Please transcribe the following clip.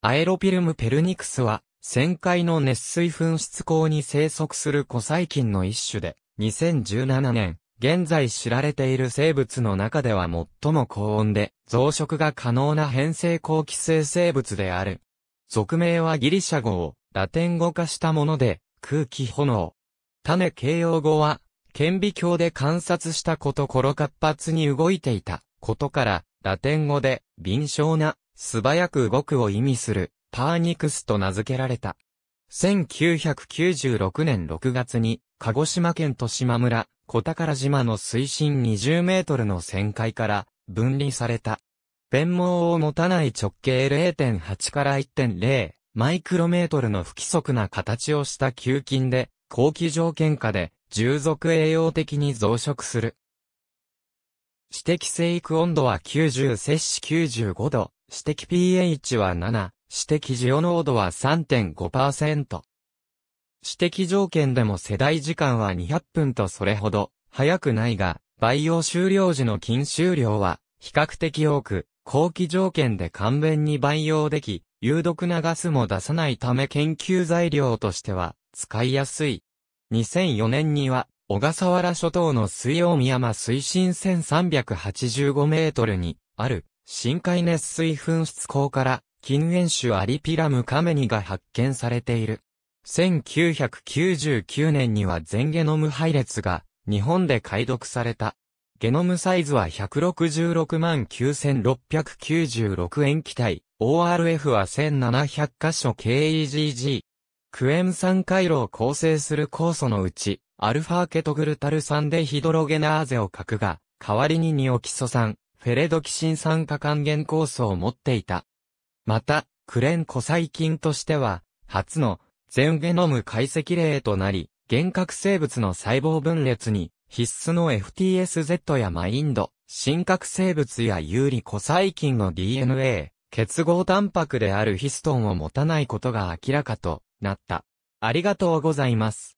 アエロピルムペルニクスは、旋回の熱水噴出口に生息する古細菌の一種で、2017年、現在知られている生物の中では最も高温で、増殖が可能な変性後期性生物である。俗名はギリシャ語をラテン語化したもので、空気炎。種形容語は、顕微鏡で観察したこところ活発に動いていたことから、ラテン語で、敏捷な素早く動くを意味する、パーニクスと名付けられた。1996年6月に、鹿児島県豊島村、小宝島の水深20メートルの旋回から分離された。弁毛を持たない直径0.8から1.0マイクロメートルの不規則な形をした球菌で、後期条件下で従属栄養的に増殖する。指摘生育温度は90摂氏95度、指摘 pH は7、指摘ジオ濃度は3.5%。指摘条件でも世代時間は200分とそれほど早くないが、培養終了時の禁収量は比較的多く、後期条件で簡便に培養でき、有毒なガスも出さないため研究材料としては使いやすい。2004年には、小笠原諸島の水曜宮間水深1385メートルにある深海熱水噴出口から近縁種アリピラムカメニが発見されている。1999年には全ゲノム配列が日本で解読された。ゲノムサイズは166万9696円気体、ORF は1700箇所 KEGG。クエン酸回路を構成する酵素のうち、アルファケトグルタル酸でヒドロゲナーゼを核が、代わりにニオキソ酸、テレドキシン酸化還元酵素を持っていた。また、クレンコ細菌としては、初の全ゲノム解析例となり、幻覚生物の細胞分裂に必須の FTSZ やマインド、真核生物や有利古細菌の DNA、結合タンパクであるヒストンを持たないことが明らかとなった。ありがとうございます。